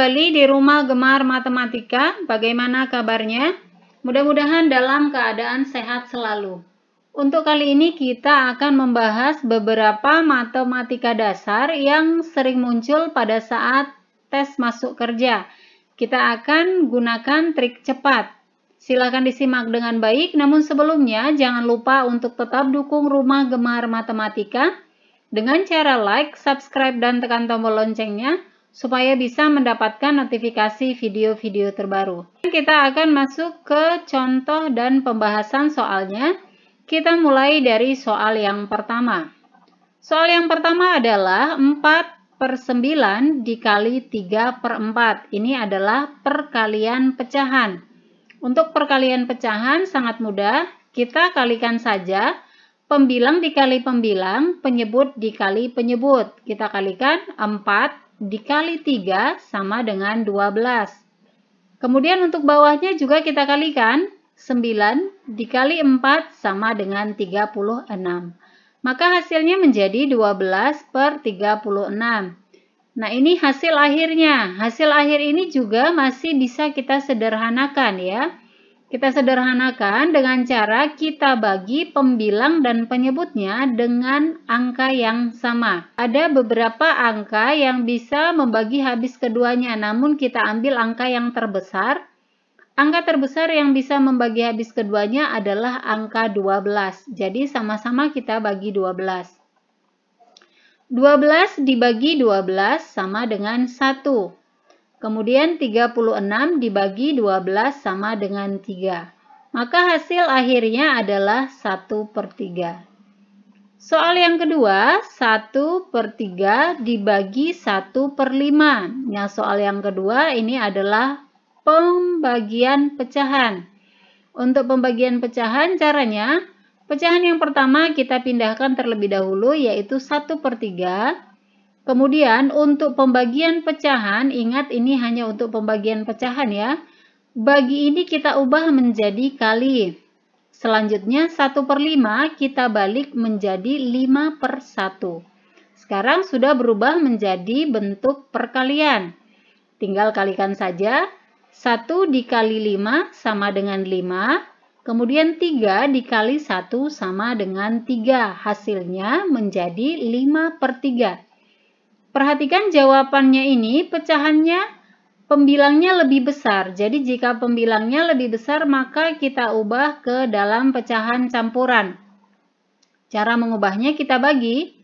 kembali di rumah gemar matematika. Bagaimana kabarnya? Mudah-mudahan dalam keadaan sehat selalu. Untuk kali ini kita akan membahas beberapa matematika dasar yang sering muncul pada saat tes masuk kerja. Kita akan gunakan trik cepat. Silakan disimak dengan baik, namun sebelumnya jangan lupa untuk tetap dukung Rumah Gemar Matematika dengan cara like, subscribe, dan tekan tombol loncengnya supaya bisa mendapatkan notifikasi video-video terbaru. Kita akan masuk ke contoh dan pembahasan soalnya. Kita mulai dari soal yang pertama. Soal yang pertama adalah 4 per 9 dikali 3 per 4. Ini adalah perkalian pecahan. Untuk perkalian pecahan sangat mudah, kita kalikan saja pembilang dikali pembilang, penyebut dikali penyebut. Kita kalikan 4 dikali 3 sama dengan 12. Kemudian untuk bawahnya juga kita kalikan 9 dikali 4 sama dengan 36. Maka hasilnya menjadi 12 per 36. Nah ini hasil akhirnya. Hasil akhir ini juga masih bisa kita sederhanakan ya. Kita sederhanakan dengan cara kita bagi pembilang dan penyebutnya dengan angka yang sama. Ada beberapa angka yang bisa membagi habis keduanya, namun kita ambil angka yang terbesar. Angka terbesar yang bisa membagi habis keduanya adalah angka 12. Jadi sama-sama kita bagi 12. 12 dibagi 12 sama dengan 1. Kemudian 36 dibagi 12 sama dengan 3. Maka hasil akhirnya adalah 1 per 3. Soal yang kedua, 1 per 3 dibagi 1 per 5. Nah, soal yang kedua ini adalah pembagian pecahan. Untuk pembagian pecahan caranya, pecahan yang pertama kita pindahkan terlebih dahulu yaitu 1 per 3. Kemudian untuk pembagian pecahan, ingat ini hanya untuk pembagian pecahan ya. Bagi ini kita ubah menjadi kali. Selanjutnya 1 per 5 kita balik menjadi 5 per 1. Sekarang sudah berubah menjadi bentuk perkalian. Tinggal kalikan saja. 1 dikali 5 sama dengan 5. Kemudian 3 dikali 1 sama dengan 3. Hasilnya menjadi 5 per 3. Perhatikan jawabannya ini, pecahannya pembilangnya lebih besar. Jadi jika pembilangnya lebih besar, maka kita ubah ke dalam pecahan campuran. Cara mengubahnya kita bagi.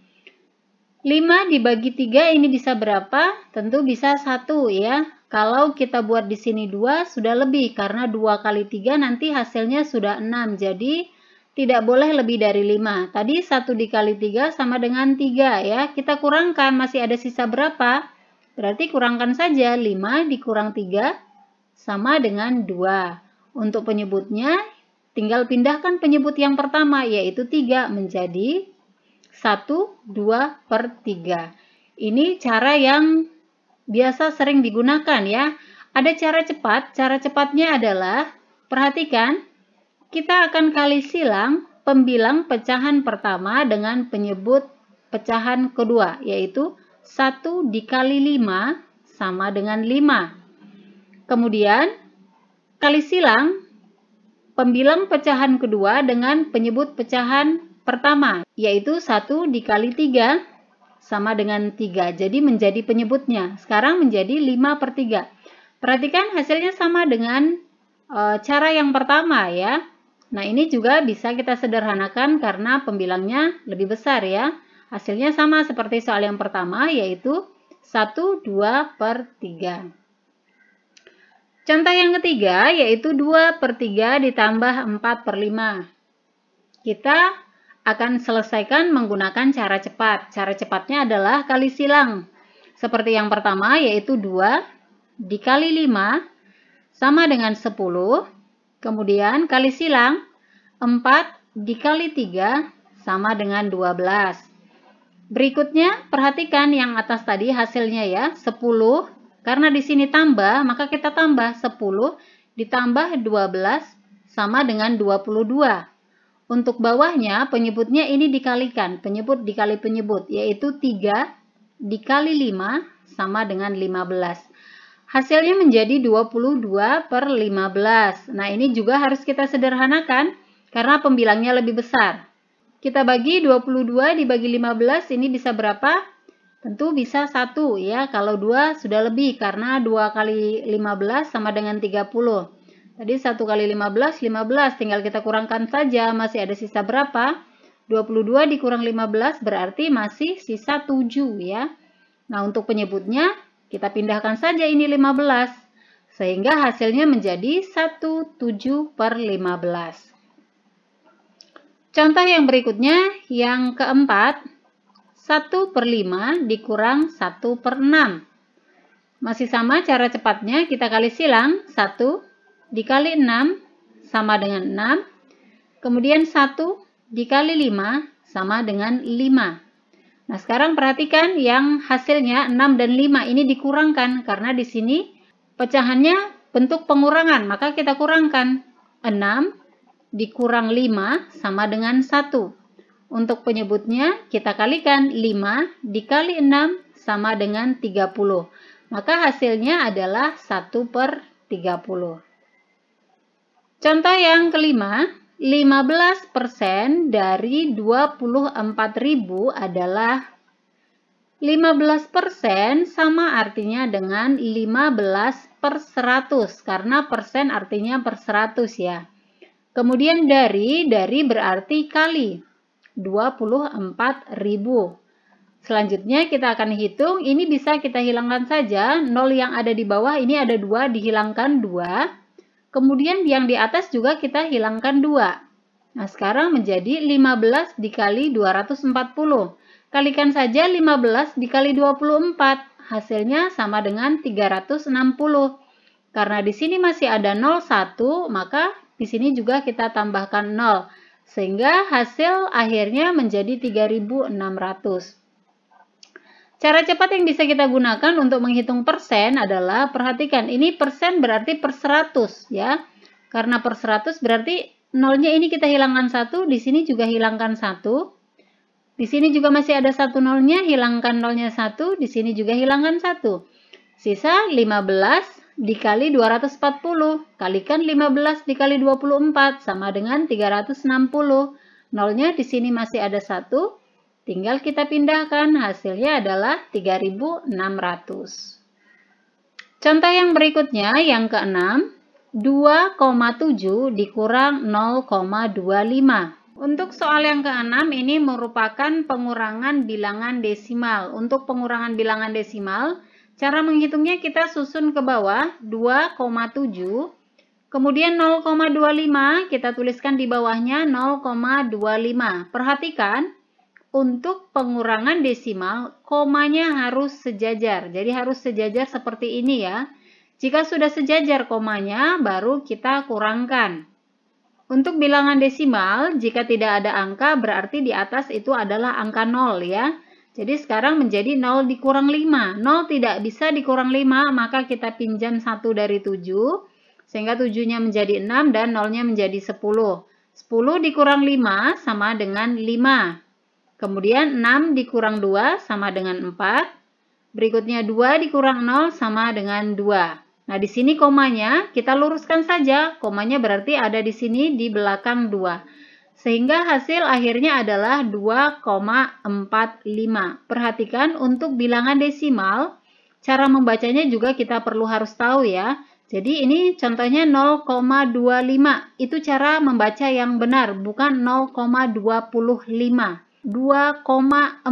5 dibagi 3 ini bisa berapa? Tentu bisa 1 ya. Kalau kita buat di sini 2 sudah lebih karena 2 kali 3 nanti hasilnya sudah 6. Jadi tidak boleh lebih dari 5. Tadi 1 dikali 3 sama dengan 3 ya. Kita kurangkan, masih ada sisa berapa? Berarti kurangkan saja 5 dikurang 3 sama dengan 2. Untuk penyebutnya, tinggal pindahkan penyebut yang pertama yaitu 3 menjadi 1, 2 per 3. Ini cara yang biasa sering digunakan ya. Ada cara cepat, cara cepatnya adalah, perhatikan, kita akan kali silang pembilang pecahan pertama dengan penyebut pecahan kedua, yaitu 1 dikali 5 sama dengan 5. Kemudian, kali silang pembilang pecahan kedua dengan penyebut pecahan pertama, yaitu 1 dikali 3 sama dengan 3. Jadi menjadi penyebutnya. Sekarang menjadi 5 per 3. Perhatikan hasilnya sama dengan e, cara yang pertama ya. Nah, ini juga bisa kita sederhanakan karena pembilangnya lebih besar ya. Hasilnya sama seperti soal yang pertama, yaitu 1, 2 per 3. Contoh yang ketiga, yaitu 2 per 3 ditambah 4 per 5. Kita akan selesaikan menggunakan cara cepat. Cara cepatnya adalah kali silang. Seperti yang pertama, yaitu 2 dikali 5 sama dengan 10 Kemudian kali silang 4 dikali 3 sama dengan 12. Berikutnya perhatikan yang atas tadi hasilnya ya 10 karena di sini tambah maka kita tambah 10 ditambah 12 sama dengan 22. Untuk bawahnya penyebutnya ini dikalikan penyebut dikali penyebut yaitu 3 dikali 5 sama dengan 15. Hasilnya menjadi 22 per 15. Nah, ini juga harus kita sederhanakan karena pembilangnya lebih besar. Kita bagi 22 dibagi 15 ini bisa berapa? Tentu bisa 1 ya, kalau 2 sudah lebih karena 2 kali 15 sama dengan 30. Tadi 1 kali 15, 15, tinggal kita kurangkan saja, masih ada sisa berapa? 22 dikurang 15 berarti masih sisa 7 ya. Nah, untuk penyebutnya kita pindahkan saja ini 15 sehingga hasilnya menjadi 17 per 15. Contoh yang berikutnya, yang keempat, 1 per 5 dikurang 1 per 6. Masih sama cara cepatnya, kita kali silang, 1 dikali 6 sama dengan 6, kemudian 1 dikali 5 sama dengan 5. Nah, sekarang perhatikan yang hasilnya 6 dan 5 ini dikurangkan karena di sini pecahannya bentuk pengurangan, maka kita kurangkan 6 dikurang 5 sama dengan 1. Untuk penyebutnya kita kalikan 5 dikali 6 sama dengan 30. Maka hasilnya adalah 1 per 30. Contoh yang kelima, 15% dari 24.000 adalah 15% sama artinya dengan 15 per 100 karena persen artinya per 100 ya. Kemudian dari, dari berarti kali 24.000. Selanjutnya kita akan hitung, ini bisa kita hilangkan saja, 0 yang ada di bawah ini ada 2 dihilangkan 2. Kemudian yang di atas juga kita hilangkan 2. Nah, sekarang menjadi 15 dikali 240. Kalikan saja 15 dikali 24. Hasilnya sama dengan 360. Karena di sini masih ada 01, maka di sini juga kita tambahkan 0. Sehingga hasil akhirnya menjadi 3600. Cara cepat yang bisa kita gunakan untuk menghitung persen adalah perhatikan ini persen berarti per 100 ya. Karena per 100 berarti nolnya ini kita hilangkan satu, di sini juga hilangkan satu. Di sini juga masih ada satu nolnya, hilangkan nolnya satu, di sini juga hilangkan satu. Sisa 15 dikali 240, kalikan 15 dikali 24 sama dengan 360. Nolnya di sini masih ada satu, Tinggal kita pindahkan, hasilnya adalah 3600. Contoh yang berikutnya, yang keenam, 2,7 dikurang 0,25. Untuk soal yang keenam ini merupakan pengurangan bilangan desimal. Untuk pengurangan bilangan desimal, cara menghitungnya kita susun ke bawah 2,7 Kemudian 0,25 kita tuliskan di bawahnya 0,25. Perhatikan untuk pengurangan desimal, komanya harus sejajar. Jadi harus sejajar seperti ini ya. Jika sudah sejajar komanya, baru kita kurangkan. Untuk bilangan desimal, jika tidak ada angka, berarti di atas itu adalah angka 0 ya. Jadi sekarang menjadi 0 dikurang 5. 0 tidak bisa dikurang 5, maka kita pinjam 1 dari 7. Sehingga 7-nya menjadi 6 dan 0-nya menjadi 10. 10 dikurang 5 sama dengan 5. Kemudian 6 dikurang 2 sama dengan 4. Berikutnya 2 dikurang 0 sama dengan 2. Nah, di sini komanya kita luruskan saja. Komanya berarti ada di sini di belakang 2. Sehingga hasil akhirnya adalah 2,45. Perhatikan untuk bilangan desimal, cara membacanya juga kita perlu harus tahu ya. Jadi ini contohnya 0,25. Itu cara membaca yang benar, bukan 0,25. 2,45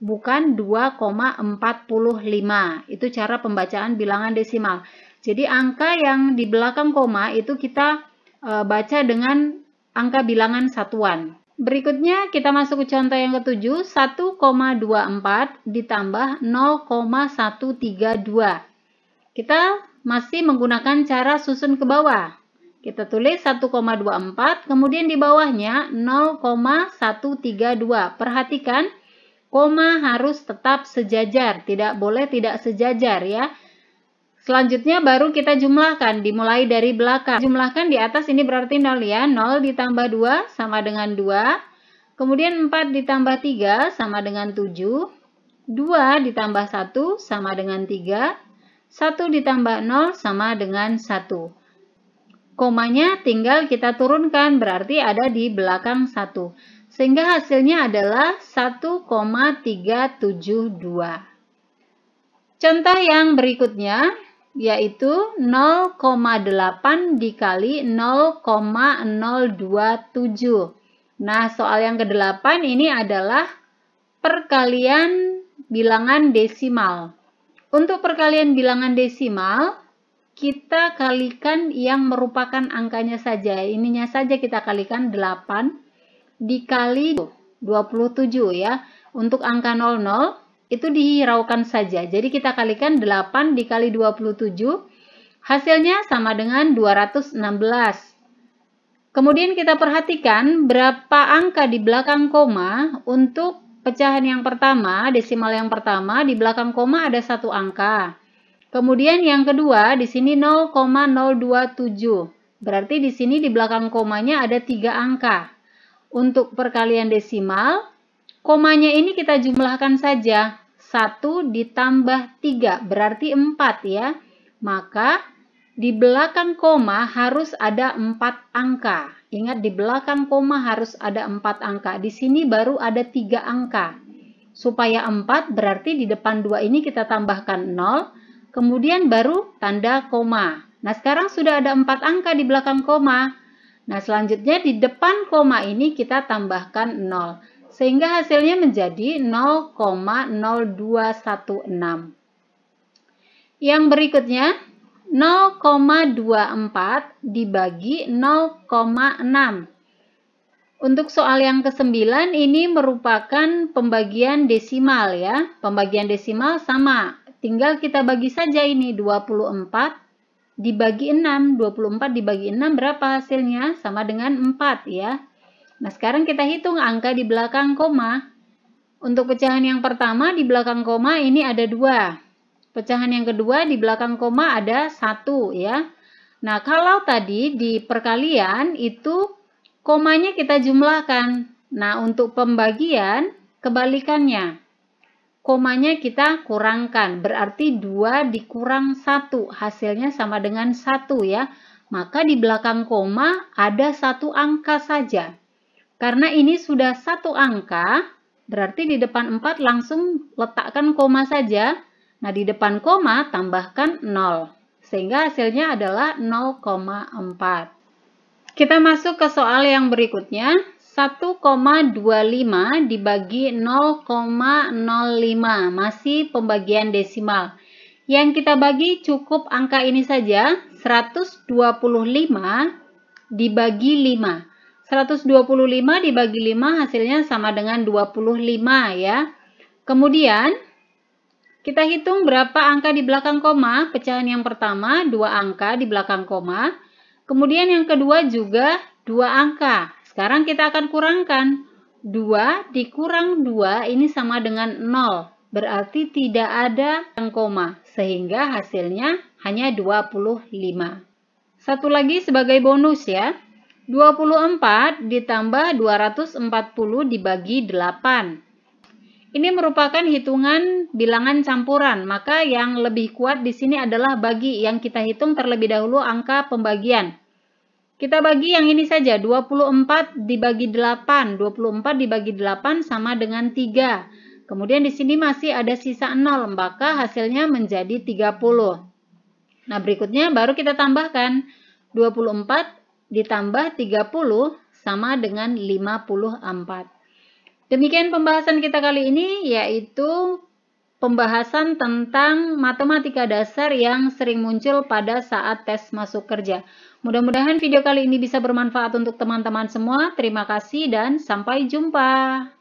bukan 2,45. Itu cara pembacaan bilangan desimal. Jadi angka yang di belakang koma itu kita e, baca dengan angka bilangan satuan. Berikutnya kita masuk ke contoh yang ketujuh, 1,24 ditambah 0,132. Kita masih menggunakan cara susun ke bawah. Kita tulis 1,24, kemudian di bawahnya 0,132. Perhatikan, koma harus tetap sejajar, tidak boleh tidak sejajar ya. Selanjutnya baru kita jumlahkan, dimulai dari belakang. Jumlahkan di atas ini berarti 0 ya, 0 ditambah 2 sama dengan 2. Kemudian 4 ditambah 3 sama dengan 7. 2 ditambah 1 sama dengan 3. 1 ditambah 0 sama dengan 1 komanya tinggal kita turunkan, berarti ada di belakang 1. Sehingga hasilnya adalah 1,372. Contoh yang berikutnya yaitu 0,8 dikali 0,027. Nah, soal yang ke-8 ini adalah perkalian bilangan desimal. Untuk perkalian bilangan desimal, kita kalikan yang merupakan angkanya saja. Ininya saja kita kalikan 8 dikali 27 ya. Untuk angka 00 itu dihiraukan saja. Jadi kita kalikan 8 dikali 27. Hasilnya sama dengan 216. Kemudian kita perhatikan berapa angka di belakang koma untuk pecahan yang pertama, desimal yang pertama, di belakang koma ada satu angka. Kemudian yang kedua, di sini 0,027. Berarti di sini di belakang komanya ada tiga angka. Untuk perkalian desimal, komanya ini kita jumlahkan saja. 1 ditambah 3, berarti 4 ya. Maka di belakang koma harus ada 4 angka. Ingat di belakang koma harus ada 4 angka. Di sini baru ada 3 angka. Supaya 4 berarti di depan 2 ini kita tambahkan 0 kemudian baru tanda koma. Nah, sekarang sudah ada empat angka di belakang koma. Nah, selanjutnya di depan koma ini kita tambahkan 0, sehingga hasilnya menjadi 0,0216. Yang berikutnya, 0,24 dibagi 0,6. Untuk soal yang ke-9 ini merupakan pembagian desimal ya. Pembagian desimal sama. Tinggal kita bagi saja ini 24 dibagi 6. 24 dibagi 6 berapa hasilnya? Sama dengan 4 ya. Nah sekarang kita hitung angka di belakang koma. Untuk pecahan yang pertama di belakang koma ini ada 2. Pecahan yang kedua di belakang koma ada 1 ya. Nah kalau tadi di perkalian itu komanya kita jumlahkan. Nah untuk pembagian kebalikannya komanya kita kurangkan, berarti 2 dikurang 1, hasilnya sama dengan 1 ya. Maka di belakang koma ada satu angka saja. Karena ini sudah satu angka, berarti di depan 4 langsung letakkan koma saja. Nah, di depan koma tambahkan 0, sehingga hasilnya adalah 0,4. Kita masuk ke soal yang berikutnya. 1,25 dibagi 0,05 masih pembagian desimal. Yang kita bagi cukup angka ini saja 125 dibagi 5. 125 dibagi 5 hasilnya sama dengan 25 ya. Kemudian kita hitung berapa angka di belakang koma, pecahan yang pertama 2 angka di belakang koma, kemudian yang kedua juga 2 angka sekarang kita akan kurangkan. 2 dikurang 2 ini sama dengan 0. Berarti tidak ada yang koma. Sehingga hasilnya hanya 25. Satu lagi sebagai bonus ya. 24 ditambah 240 dibagi 8. Ini merupakan hitungan bilangan campuran, maka yang lebih kuat di sini adalah bagi yang kita hitung terlebih dahulu angka pembagian. Kita bagi yang ini saja, 24 dibagi 8. 24 dibagi 8 sama dengan 3. Kemudian di sini masih ada sisa 0, maka hasilnya menjadi 30. Nah, berikutnya baru kita tambahkan 24 ditambah 30 sama dengan 54. Demikian pembahasan kita kali ini, yaitu pembahasan tentang matematika dasar yang sering muncul pada saat tes masuk kerja. Mudah-mudahan video kali ini bisa bermanfaat untuk teman-teman semua. Terima kasih dan sampai jumpa.